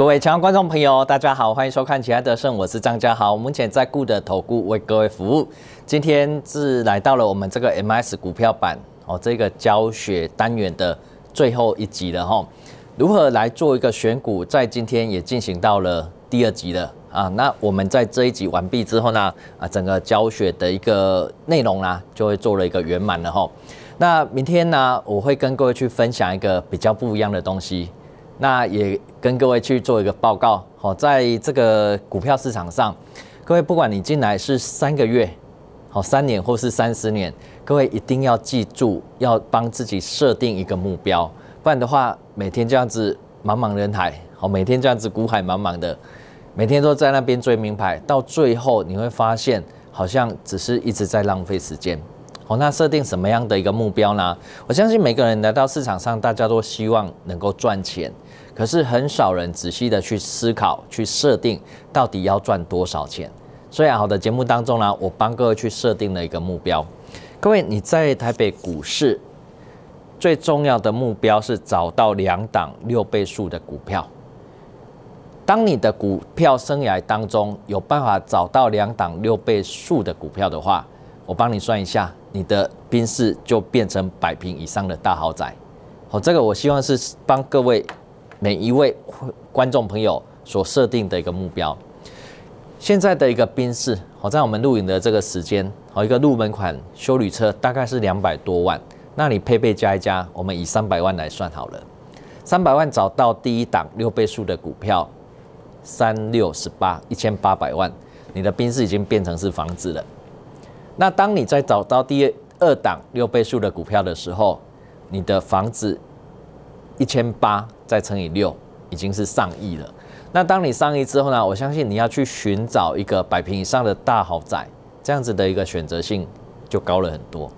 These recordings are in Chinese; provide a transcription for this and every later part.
各位亲爱的观众朋友，大家好，欢迎收看钱德胜，我是张家豪，目前在顾的投顾为各位服务。今天是来到了我们这个 M S 股票版哦，这个教学单元的最后一集了哈。如何来做一个选股，在今天也进行到了第二集了啊。那我们在这一集完毕之后呢，啊，整个教学的一个内容啊，就会做了一个圆满了哈。那明天呢，我会跟各位去分享一个比较不一样的东西。那也跟各位去做一个报告，好，在这个股票市场上，各位不管你进来是三个月，好，三年或是三十年，各位一定要记住，要帮自己设定一个目标，不然的话，每天这样子茫茫人海，好，每天这样子股海茫茫的，每天都在那边追名牌，到最后你会发现，好像只是一直在浪费时间，好，那设定什么样的一个目标呢？我相信每个人来到市场上，大家都希望能够赚钱。可是很少人仔细的去思考，去设定到底要赚多少钱。所以，好的节目当中呢，我帮各位去设定了一个目标。各位，你在台北股市最重要的目标是找到两档六倍数的股票。当你的股票生涯当中有办法找到两档六倍数的股票的话，我帮你算一下，你的宾士就变成百平以上的大豪宅。好，这个我希望是帮各位。每一位观众朋友所设定的一个目标，现在的一个宾士，好，在我们录影的这个时间，好，一个入门款修旅车大概是两百多万，那你配备加一加，我们以三百万来算好了。三百万找到第一档六倍数的股票，三六十八，一千八百万，你的宾士已经变成是房子了。那当你在找到第二档六倍数的股票的时候，你的房子一千八。再乘以六，已经是上亿了。那当你上亿之后呢？我相信你要去寻找一个百平以上的大豪宅，这样子的一个选择性就高了很多。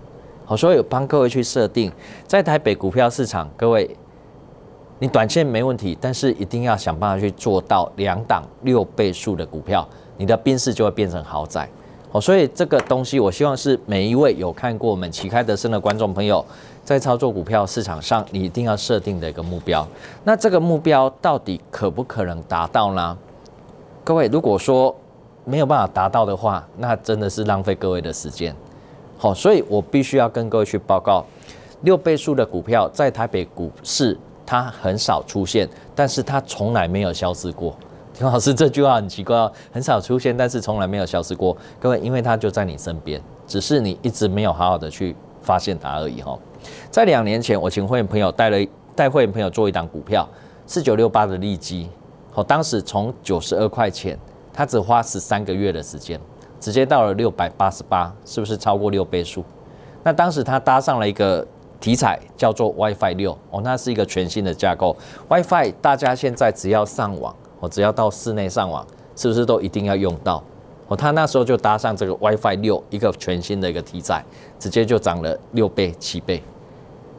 好，所以有帮各位去设定，在台北股票市场，各位你短线没问题，但是一定要想办法去做到两档六倍数的股票，你的宾势就会变成豪宅。哦，所以这个东西，我希望是每一位有看过我们《旗开得胜》的观众朋友，在操作股票市场上，你一定要设定的一个目标。那这个目标到底可不可能达到呢？各位，如果说没有办法达到的话，那真的是浪费各位的时间。好，所以我必须要跟各位去报告，六倍数的股票在台北股市它很少出现，但是它从来没有消失过。老师这句话很奇怪，很少出现，但是从来没有消失过。各位，因为它就在你身边，只是你一直没有好好的去发现它而已。哈，在两年前，我请会员朋友带了带会员朋友做一档股票，四九六八的利基，哦，当时从九十二块钱，他只花十三个月的时间，直接到了六百八十八，是不是超过六倍数？那当时他搭上了一个题材，叫做 WiFi 六，哦，那是一个全新的架构。WiFi，大家现在只要上网。我只要到室内上网，是不是都一定要用到？哦，他那时候就搭上这个 WiFi 六，一个全新的一个题材，直接就涨了六倍七倍。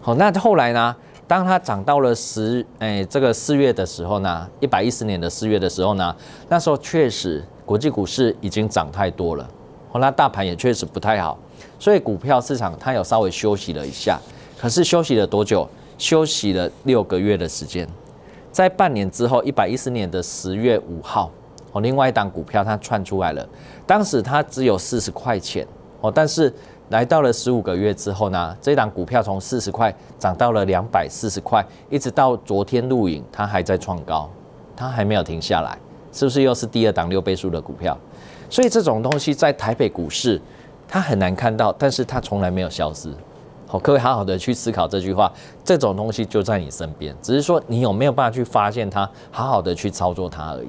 好，那后来呢？当它涨到了十，哎，这个四月的时候呢，一百一十年的四月的时候呢，那时候确实国际股市已经涨太多了，那大盘也确实不太好，所以股票市场它有稍微休息了一下。可是休息了多久？休息了六个月的时间。在半年之后，一百一十年的十月五号，哦，另外一档股票它窜出来了。当时它只有四十块钱，哦，但是来到了十五个月之后呢，这档股票从四十块涨到了两百四十块，一直到昨天录影，它还在创高，它还没有停下来，是不是又是第二档六倍数的股票？所以这种东西在台北股市它很难看到，但是它从来没有消失。各位好好的去思考这句话，这种东西就在你身边，只是说你有没有办法去发现它，好好的去操作它而已。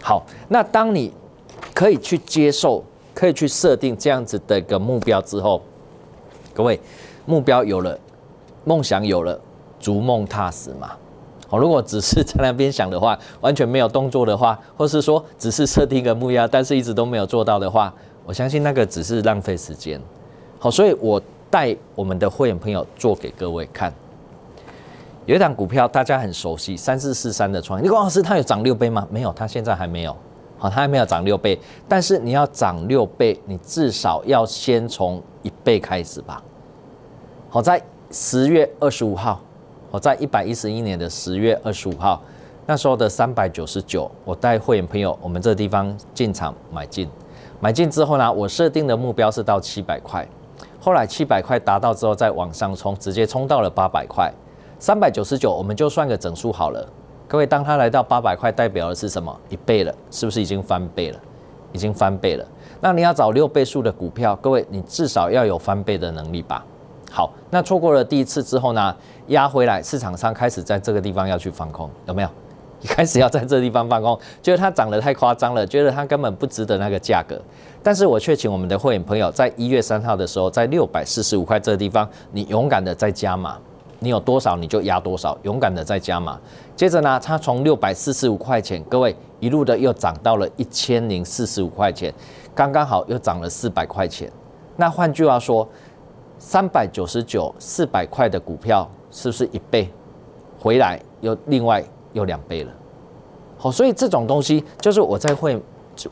好，那当你可以去接受，可以去设定这样子的一个目标之后，各位目标有了，梦想有了，逐梦踏实嘛。好，如果只是在那边想的话，完全没有动作的话，或是说只是设定一个目标，但是一直都没有做到的话，我相信那个只是浪费时间。好，所以我。带我们的会员朋友做给各位看，有一档股票大家很熟悉，三四四三的创业。李光老师，它有涨六倍吗？没有，它现在还没有。好，它还没有涨六倍，但是你要涨六倍，你至少要先从一倍开始吧。好在十月二十五号，好在一百一十一年的十月二十五号，那时候的三百九十九，我带会员朋友我们这个地方进场买进，买进之后呢，我设定的目标是到七百块。后来七百块达到之后再往上冲，直接冲到了八百块，三百九十九我们就算个整数好了。各位，当它来到八百块，代表的是什么？一倍了，是不是已经翻倍了？已经翻倍了。那你要找六倍数的股票，各位你至少要有翻倍的能力吧。好，那错过了第一次之后呢？压回来，市场上开始在这个地方要去放空，有没有？一开始要在这地方办公，觉得它涨得太夸张了，觉得它根本不值得那个价格。但是我却请我们的会员朋友，在一月三号的时候，在六百四十五块这个地方，你勇敢的再加码，你有多少你就压多少，勇敢的再加码。接着呢，它从六百四十五块钱，各位一路的又涨到了一千零四十五块钱，刚刚好又涨了四百块钱。那换句话说，三百九十九四百块的股票，是不是一倍回来又另外？有两倍了，好，所以这种东西就是我在会，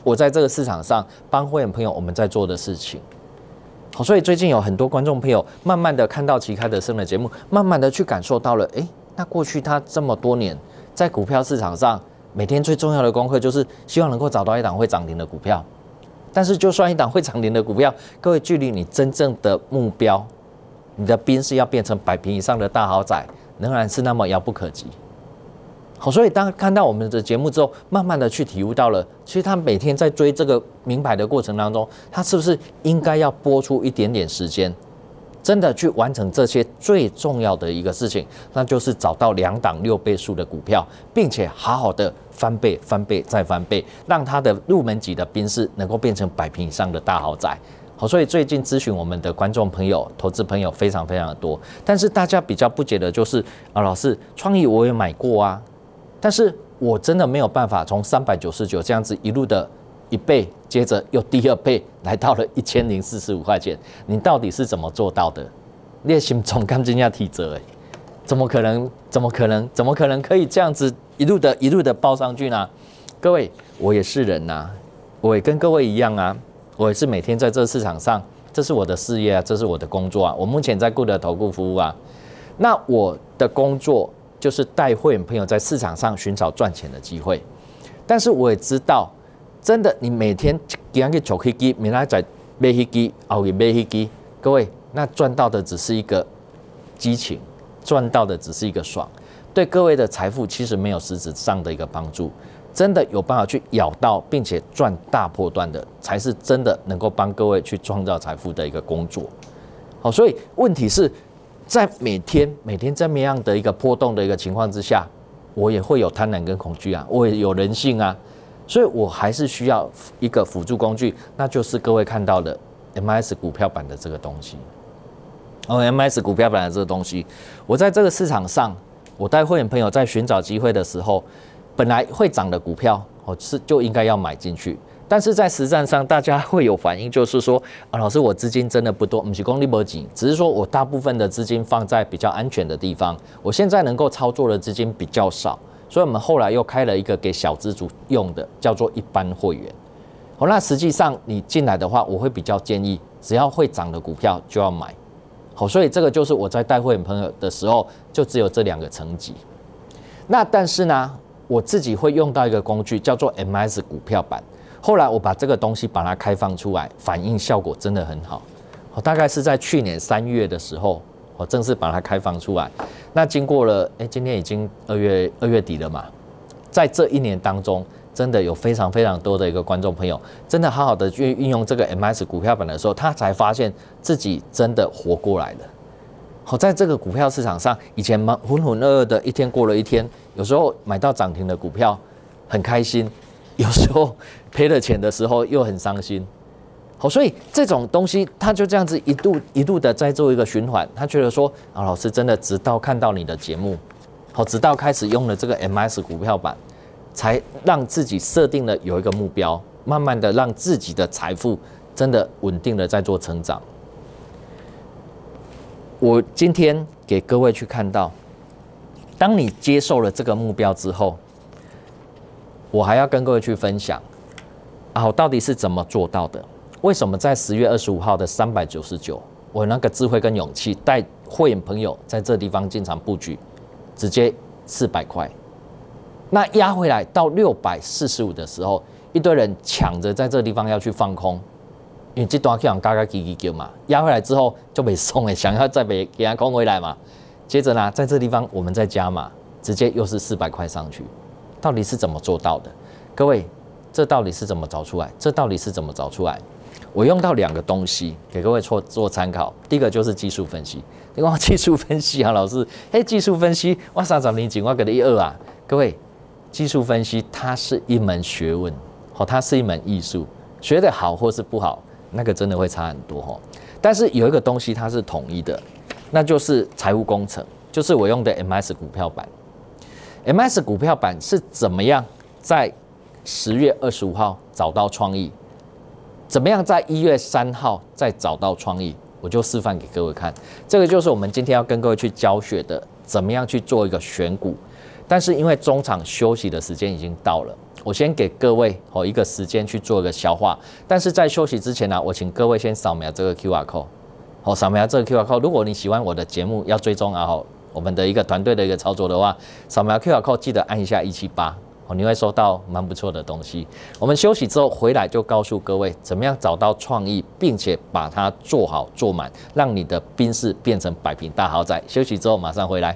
我在这个市场上帮会员朋友我们在做的事情。好，所以最近有很多观众朋友慢慢的看到其开的生的节目，慢慢的去感受到了，哎，那过去他这么多年在股票市场上每天最重要的功课就是希望能够找到一档会涨停的股票，但是就算一档会涨停的股票，各位距离你真正的目标，你的兵是要变成百平以上的大豪宅，仍然是那么遥不可及。好，所以当看到我们的节目之后，慢慢的去体悟到了，其实他每天在追这个名牌的过程当中，他是不是应该要播出一点点时间，真的去完成这些最重要的一个事情，那就是找到两档六倍数的股票，并且好好的翻倍、翻倍再翻倍，让他的入门级的宾士能够变成百平以上的大豪宅。好，所以最近咨询我们的观众朋友、投资朋友非常非常的多，但是大家比较不解的就是啊，老师创意我也买过啊。但是我真的没有办法从三百九十九这样子一路的一倍，接着又第二倍，来到了一千零四十五块钱。你到底是怎么做到的？你也心从干净要提折哎，怎么可能？怎么可能？怎么可能可以这样子一路的、一路的报上去呢？各位，我也是人呐，我也跟各位一样啊，我也是每天在这市场上，这是我的事业啊，这是我的工作啊。我目前在雇的投顾服务啊，那我的工作。就是带会员朋友在市场上寻找赚钱的机会，但是我也知道，真的，你每天给那个巧克力，买来再买黑机，奥给买黑机，各位，那赚到的只是一个激情，赚到的只是一个爽，对各位的财富其实没有实质上的一个帮助。真的有办法去咬到，并且赚大破段的，才是真的能够帮各位去创造财富的一个工作。好，所以问题是。在每天每天这么样的一个波动的一个情况之下，我也会有贪婪跟恐惧啊，我也有人性啊，所以我还是需要一个辅助工具，那就是各位看到的 M S 股票版的这个东西。哦，M S 股票版的这个东西，我在这个市场上，我带会员朋友在寻找机会的时候，本来会涨的股票，哦，是就应该要买进去。但是在实战上，大家会有反应，就是说啊，老师，我资金真的不多，不是功力不紧，只是说我大部分的资金放在比较安全的地方，我现在能够操作的资金比较少，所以我们后来又开了一个给小资主用的，叫做一般会员。好，那实际上你进来的话，我会比较建议，只要会涨的股票就要买。好，所以这个就是我在带会员朋友的时候，就只有这两个层级。那但是呢，我自己会用到一个工具，叫做 MS 股票版。后来我把这个东西把它开放出来，反应效果真的很好。我大概是在去年三月的时候，我正式把它开放出来。那经过了，哎，今天已经二月二月底了嘛，在这一年当中，真的有非常非常多的一个观众朋友，真的好好的去运用这个 MS 股票版的时候，他才发现自己真的活过来了。好，在这个股票市场上，以前忙浑浑噩噩的一天过了一天，有时候买到涨停的股票，很开心。有时候赔了钱的时候又很伤心，好，所以这种东西他就这样子一度一度的在做一个循环。他觉得说啊，老师真的直到看到你的节目，好，直到开始用了这个 MS 股票版，才让自己设定了有一个目标，慢慢的让自己的财富真的稳定的在做成长。我今天给各位去看到，当你接受了这个目标之后。我还要跟各位去分享，啊，我到底是怎么做到的？为什么在十月二十五号的三百九十九，我那个智慧跟勇气带货员朋友在这地方进场布局，直接四百块，那压回来到六百四十五的时候，一堆人抢着在这地方要去放空，因为这段去往嘎嘎叽叽叫嘛，压回来之后就被送了，想要再被给他空回来嘛，接着呢，在这地方我们再加嘛，直接又是四百块上去。到底是怎么做到的？各位，这到底是怎么找出来？这到底是怎么找出来？我用到两个东西给各位做做参考。第一个就是技术分析。你看技术分析啊，老师，嘿，技术分析，我上找你警，我给你一二啊。各位，技术分析它是一门学问，哦，它是一门艺术，学的好或是不好，那个真的会差很多哦。但是有一个东西它是统一的，那就是财务工程，就是我用的 MS 股票版。MS 股票版是怎么样在十月二十五号找到创意？怎么样在一月三号再找到创意？我就示范给各位看。这个就是我们今天要跟各位去教学的，怎么样去做一个选股。但是因为中场休息的时间已经到了，我先给各位哦一个时间去做一个消化。但是在休息之前呢，我请各位先扫描这个 QR code，哦，扫描这个 QR code。如果你喜欢我的节目，要追踪啊，吼。我们的一个团队的一个操作的话，扫描 Q R code 记得按一下一七八，你会收到蛮不错的东西。我们休息之后回来就告诉各位，怎么样找到创意，并且把它做好做满，让你的宾室变成百平大豪宅。休息之后马上回来。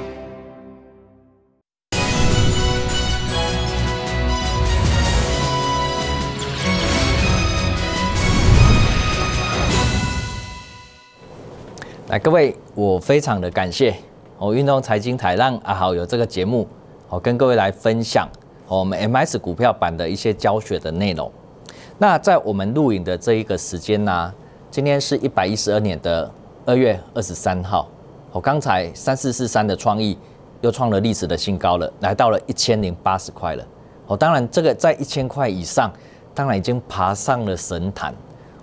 来，各位，我非常的感谢我运动财经台让阿豪有这个节目，我跟各位来分享我们 M S 股票版的一些教学的内容。那在我们录影的这一个时间呢，今天是一百一十二年的二月二十三号。我刚才三四四三的创意又创了历史的新高了，来到了一千零八十块了。哦，当然这个在一千块以上，当然已经爬上了神坛。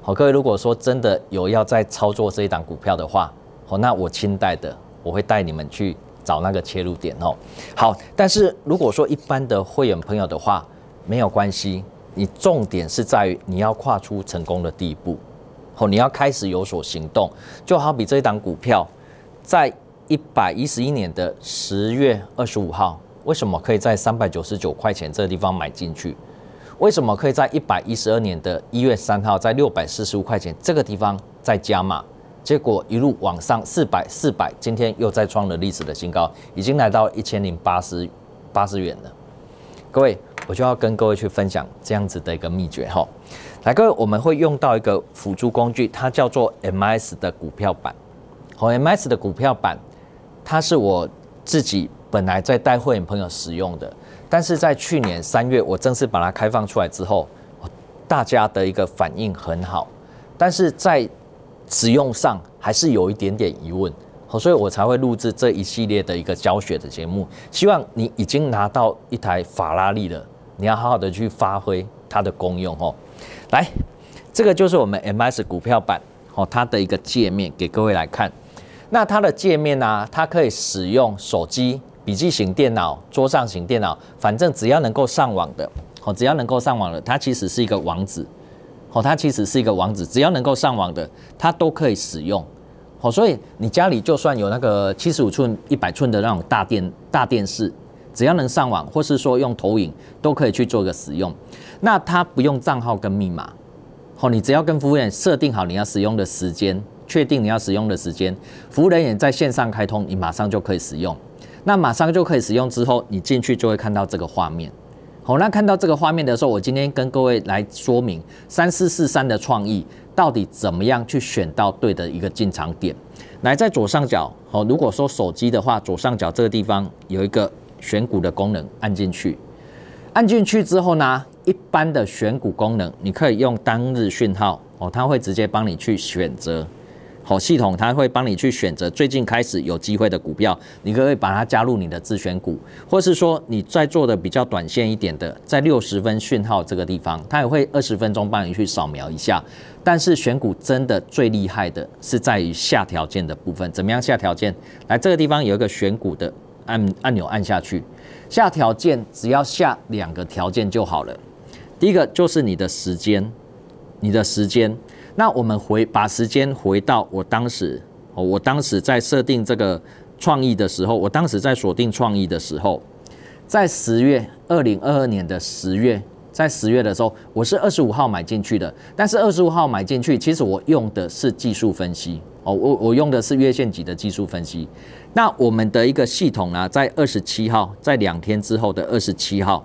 好，各位如果说真的有要再操作这一档股票的话，哦，那我清代的，我会带你们去找那个切入点哦。好，但是如果说一般的会员朋友的话，没有关系，你重点是在于你要跨出成功的地步，哦，你要开始有所行动。就好比这一档股票，在一百一十一年的十月二十五号，为什么可以在三百九十九块钱这个地方买进去？为什么可以在一百一十二年的一月三号，在六百四十五块钱这个地方再加码？结果一路往上，四百四百，今天又再创了历史的新高，已经来到一千零八十八十元了。各位，我就要跟各位去分享这样子的一个秘诀哈。来，各位，我们会用到一个辅助工具，它叫做 MS 的股票版。好，MS 的股票版，它是我自己本来在带会员朋友使用的，但是在去年三月我正式把它开放出来之后，大家的一个反应很好，但是在使用上还是有一点点疑问，哦，所以我才会录制这一系列的一个教学的节目。希望你已经拿到一台法拉利了，你要好好的去发挥它的功用哦。来，这个就是我们 MS 股票版哦，它的一个界面给各位来看。那它的界面呢，它可以使用手机、笔记型电脑、桌上型电脑，反正只要能够上网的，哦，只要能够上网的，它其实是一个网址。哦，它其实是一个网址，只要能够上网的，它都可以使用。哦，所以你家里就算有那个七十五寸、一百寸的那种大电大电视，只要能上网，或是说用投影，都可以去做一个使用。那它不用账号跟密码，哦，你只要跟服务员设定好你要使用的时间，确定你要使用的时间，服务人员在线上开通，你马上就可以使用。那马上就可以使用之后，你进去就会看到这个画面。好，那看到这个画面的时候，我今天跟各位来说明三四四三的创意到底怎么样去选到对的一个进场点。来，在左上角，好，如果说手机的话，左上角这个地方有一个选股的功能，按进去，按进去之后呢，一般的选股功能，你可以用当日讯号，哦，它会直接帮你去选择。好，系统它会帮你去选择最近开始有机会的股票，你可以把它加入你的自选股，或是说你在做的比较短线一点的，在六十分讯号这个地方，它也会二十分钟帮你去扫描一下。但是选股真的最厉害的是在于下条件的部分，怎么样下条件？来这个地方有一个选股的按按钮，按下去下条件，只要下两个条件就好了。第一个就是你的时间，你的时间。那我们回把时间回到我当时，哦，我当时在设定这个创意的时候，我当时在锁定创意的时候，在十月二零二二年的十月，在十月的时候，我是二十五号买进去的。但是二十五号买进去，其实我用的是技术分析哦，我我用的是月线级的技术分析。那我们的一个系统呢，在二十七号，在两天之后的二十七号，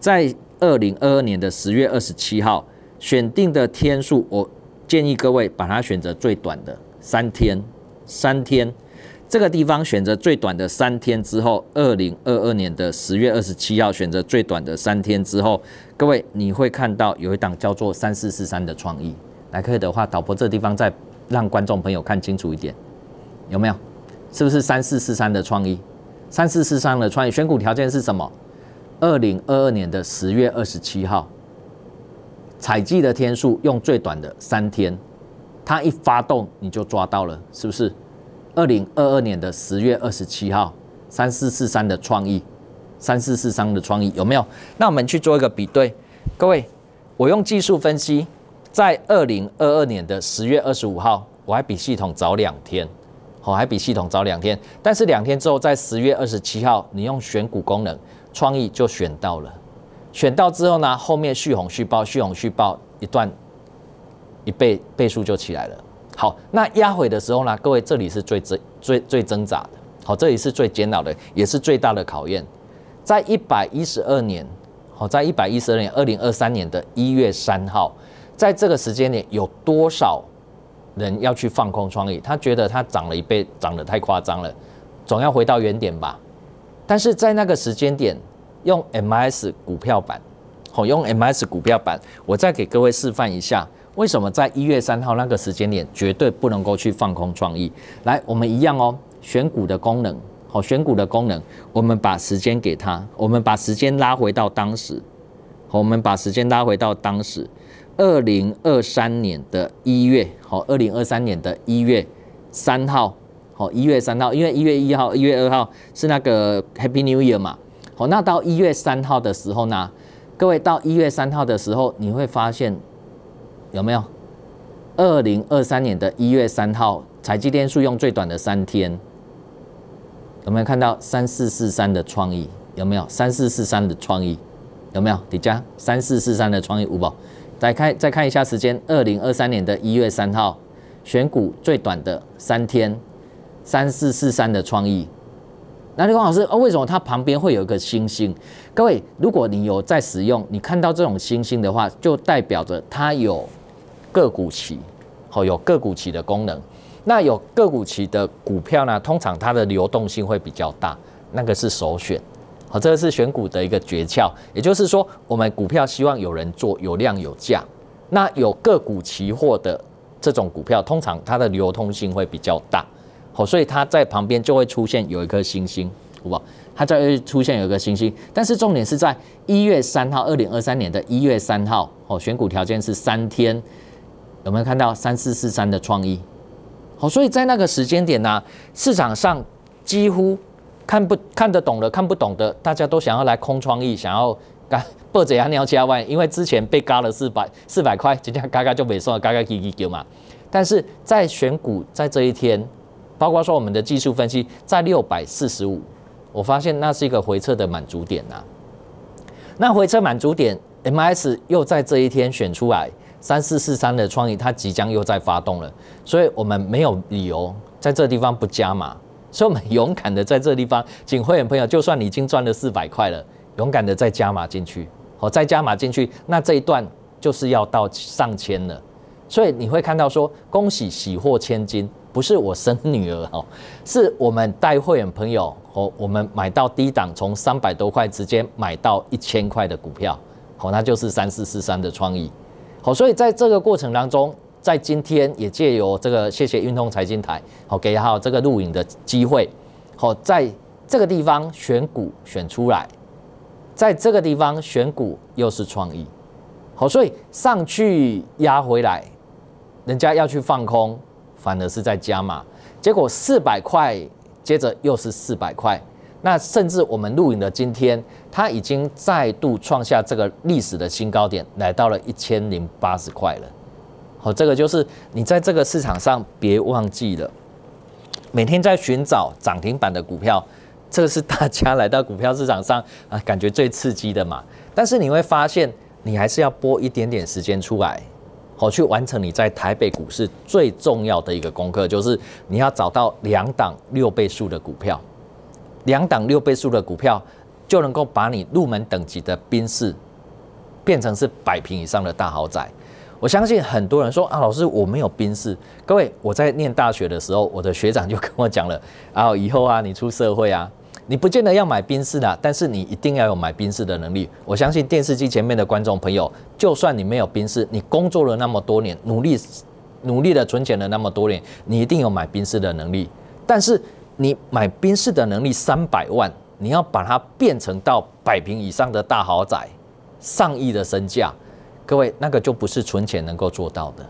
在二零二二年的十月二十七号选定的天数，我。建议各位把它选择最短的三天，三天，这个地方选择最短的三天之后，二零二二年的十月二十七号选择最短的三天之后，各位你会看到有一档叫做三四四三的创意，来可以的话，导播这地方再让观众朋友看清楚一点，有没有？是不是三四四三的创意？三四四三的创意，选股条件是什么？二零二二年的十月二十七号。采计的天数用最短的三天，它一发动你就抓到了，是不是？二零二二年的十月二十七号，三四四三的创意，三四四三的创意有没有？那我们去做一个比对，各位，我用技术分析，在二零二二年的十月二十五号，我还比系统早两天，哦，还比系统早两天，但是两天之后，在十月二十七号，你用选股功能，创意就选到了。选到之后呢，后面续红续爆，续红续爆一段一倍倍数就起来了。好，那压回的时候呢，各位这里是最争最最挣扎的，好，这里是最煎熬的，也是最大的考验。在一百一十二年，好，在一百一十二年二零二三年的一月三号，在这个时间点，有多少人要去放空创意？他觉得他涨了一倍，涨得太夸张了，总要回到原点吧？但是在那个时间点。用 M S 股票版，好用 M S 股票版，我再给各位示范一下，为什么在一月三号那个时间点绝对不能够去放空创意。来，我们一样哦，选股的功能，好选股的功能，我们把时间给他，我们把时间拉回到当时，好，我们把时间拉回到当时，二零二三年的一月，好，二零二三年的一月三号，好一月三号，因为一月一号、一月二号是那个 Happy New Year 嘛。好，那到一月三号的时候呢？各位到一月三号的时候，你会发现有没有？二零二三年的一月三号，采集天数用最短的三天，有没有看到三四四三的创意？有没有三四四三的创意？有没有？迪加三四四三的创意，五宝，打开再看一下时间，二零二三年的一月三号，选股最短的三天，三四四三的创意。那刘光老师哦，为什么它旁边会有一个星星？各位，如果你有在使用，你看到这种星星的话，就代表着它有个股期，哦，有个股期的功能。那有个股期的股票呢，通常它的流动性会比较大，那个是首选。好，这个是选股的一个诀窍，也就是说，我们股票希望有人做，有量有价。那有个股期货的这种股票，通常它的流通性会比较大。好，所以它在旁边就会出现有一颗星星，好不好？它就会出现有一颗星星。但是重点是在一月三号，二零二三年的一月三号。哦，选股条件是三天，有没有看到三四四三的创意？好，所以在那个时间点呢，市场上几乎看不看得懂的，看不懂的，大家都想要来空创意，想要干，抱着牙尿加万，因为之前被嘎了四百四百块，今天嘎嘎就没算了，嘎嘎叽叽叫嘛。但是在选股在这一天。包括说我们的技术分析在六百四十五，我发现那是一个回撤的满足点呐。那回撤满足点，M S 又在这一天选出来三四四三的创意，它即将又在发动了，所以我们没有理由在这地方不加码。所以我们勇敢的在这地方，请会员朋友，就算你已经赚了四百块了，勇敢的再加码进去，哦，再加码进去，那这一段就是要到上千了。所以你会看到说，恭喜喜获千金。不是我生女儿哦，是我们带会员朋友哦，我们买到低档，从三百多块直接买到一千块的股票，好，那就是三四四三的创意，好，所以在这个过程当中，在今天也借由这个谢谢运通财经台，好给好这个录影的机会，好，在这个地方选股选出来，在这个地方选股又是创意，好，所以上去压回来，人家要去放空。反而是在加码，结果四百块，接着又是四百块，那甚至我们录影的今天，它已经再度创下这个历史的新高点，来到了一千零八十块了。好，这个就是你在这个市场上别忘记了，每天在寻找涨停板的股票，这个是大家来到股票市场上啊，感觉最刺激的嘛。但是你会发现，你还是要拨一点点时间出来。好去完成你在台北股市最重要的一个功课，就是你要找到两档六倍数的股票，两档六倍数的股票就能够把你入门等级的宾士变成是百平以上的大豪宅。我相信很多人说啊，老师我没有宾士，各位我在念大学的时候，我的学长就跟我讲了啊，以后啊你出社会啊。你不见得要买冰室的，但是你一定要有买冰室的能力。我相信电视机前面的观众朋友，就算你没有冰室，你工作了那么多年，努力努力的存钱了那么多年，你一定有买冰室的能力。但是你买冰室的能力三百万，你要把它变成到百平以上的大豪宅，上亿的身价，各位那个就不是存钱能够做到的。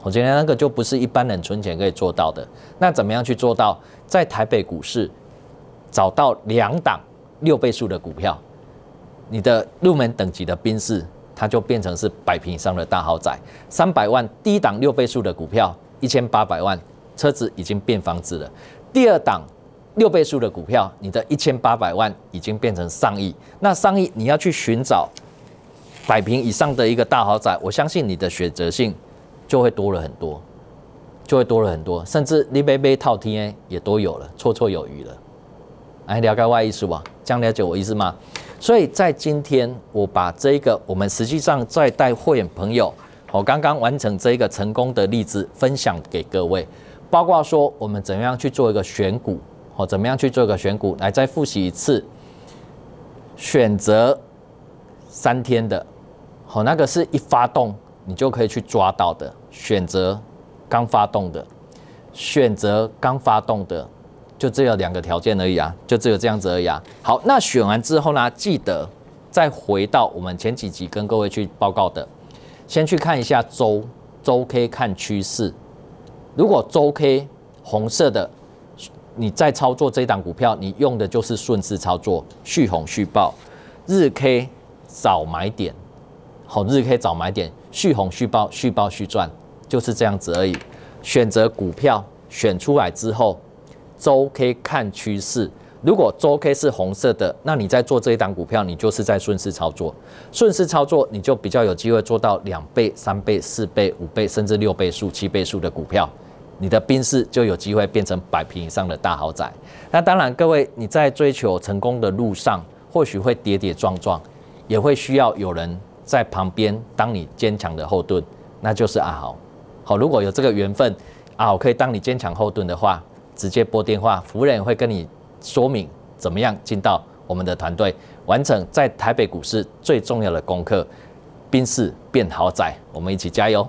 我今天那个就不是一般人存钱可以做到的。那怎么样去做到？在台北股市。找到两档六倍数的股票，你的入门等级的宾士，它就变成是百平以上的大豪宅，三百万低档六倍数的股票，一千八百万，车子已经变房子了。第二档六倍数的股票，你的一千八百万已经变成上亿。那上亿你要去寻找百平以上的一个大豪宅，我相信你的选择性就会多了很多，就会多了很多，甚至你杯杯套 T A 也都有了，绰绰有余了。哎，了解我意思吧？这样了解我意思吗？所以在今天，我把这个我们实际上在带会员朋友，我刚刚完成这个成功的例子分享给各位，包括说我们怎么样去做一个选股，哦，怎么样去做一个选股，来再复习一次，选择三天的，好，那个是一发动你就可以去抓到的，选择刚发动的，选择刚发动的。就只有两个条件而已啊，就只有这样子而已啊。好，那选完之后呢，记得再回到我们前几集跟各位去报告的，先去看一下周周 K 看趋势。如果周 K 红色的，你再操作这档股票，你用的就是顺势操作，续红续爆。日 K 早买点，好，日 K 早买点，续红续爆，续爆续赚，就是这样子而已。选择股票选出来之后。周 K 看趋势，如果周 K 是红色的，那你在做这一档股票，你就是在顺势操作。顺势操作，你就比较有机会做到两倍、三倍、四倍、五倍，甚至六倍数、七倍数的股票，你的兵士就有机会变成百平以上的大豪宅。那当然，各位你在追求成功的路上，或许会跌跌撞撞，也会需要有人在旁边当你坚强的后盾，那就是阿豪。好，如果有这个缘分，阿豪可以当你坚强后盾的话。直接拨电话，服务人会跟你说明怎么样进到我们的团队，完成在台北股市最重要的功课，宾士变豪宅，我们一起加油。